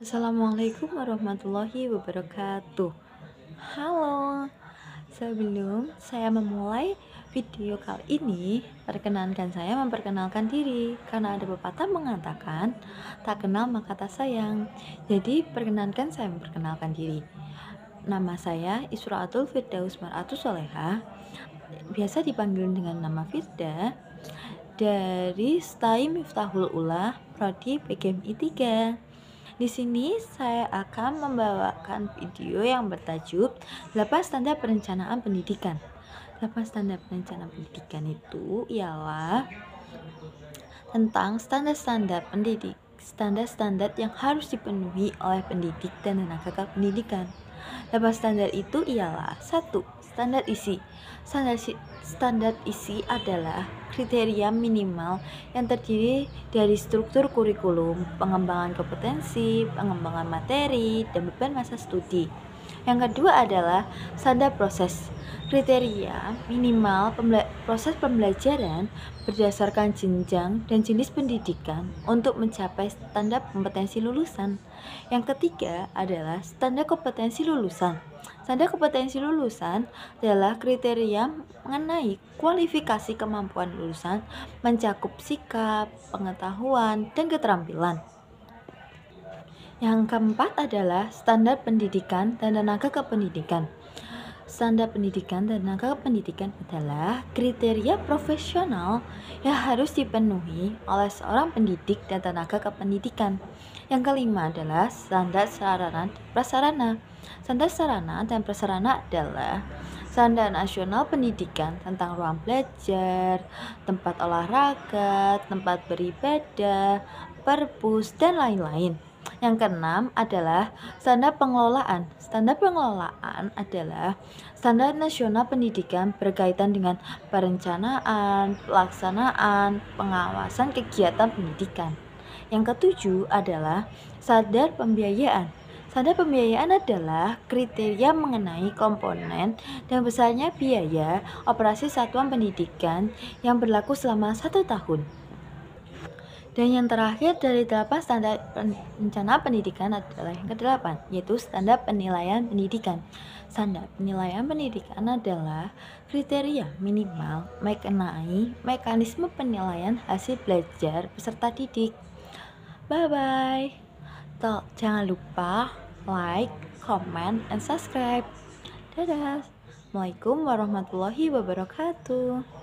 Assalamualaikum warahmatullahi wabarakatuh Halo Sebelum saya memulai video kali ini Perkenankan saya memperkenalkan diri Karena ada pepatah mengatakan Tak kenal maka tak sayang Jadi perkenankan saya memperkenalkan diri Nama saya Isra'atul Firdaus Mar'atu Soleha Biasa dipanggil dengan nama Firda Dari Stai Miftahul Ula Prodi PGMI 3 di sini saya akan membawakan video yang bertajuk Lepas standar perencanaan pendidikan. Lepas standar perencanaan pendidikan itu ialah tentang standar-standar pendidik, standar-standar yang harus dipenuhi oleh pendidik dan tenaga pendidikan. Lepas standar itu ialah satu Standar isi standar, standar isi adalah kriteria minimal yang terdiri dari struktur kurikulum, pengembangan kompetensi, pengembangan materi, dan beban masa studi. Yang kedua adalah standar proses kriteria minimal pembela proses pembelajaran berdasarkan jenjang dan jenis pendidikan untuk mencapai standar kompetensi lulusan. Yang ketiga adalah standar kompetensi lulusan. Standar kompetensi lulusan adalah kriteria mengenai kualifikasi kemampuan lulusan mencakup sikap, pengetahuan, dan keterampilan. Yang keempat adalah standar pendidikan dan tenaga kependidikan. Standar pendidikan dan tenaga pendidikan adalah kriteria profesional yang harus dipenuhi oleh seorang pendidik dan tenaga kependidikan. Yang kelima adalah standar sarana dan prasarana. Standar sarana dan prasarana adalah standar nasional pendidikan tentang ruang belajar, tempat olahraga, tempat beribadah, perpus, dan lain-lain. Yang keenam adalah standar pengelolaan. Standar pengelolaan adalah standar nasional pendidikan berkaitan dengan perencanaan, pelaksanaan, pengawasan kegiatan pendidikan. Yang ketujuh adalah standar pembiayaan. Standar pembiayaan adalah kriteria mengenai komponen dan besarnya biaya operasi satuan pendidikan yang berlaku selama satu tahun. Dan yang terakhir dari delapan standar rencana pendidikan adalah yang kedelapan yaitu standar penilaian pendidikan. Standar penilaian pendidikan adalah kriteria minimal mengenai mekanisme penilaian hasil belajar peserta didik. Bye-bye. Jangan lupa like, comment, and subscribe. Dadah. Assalamualaikum warahmatullahi wabarakatuh.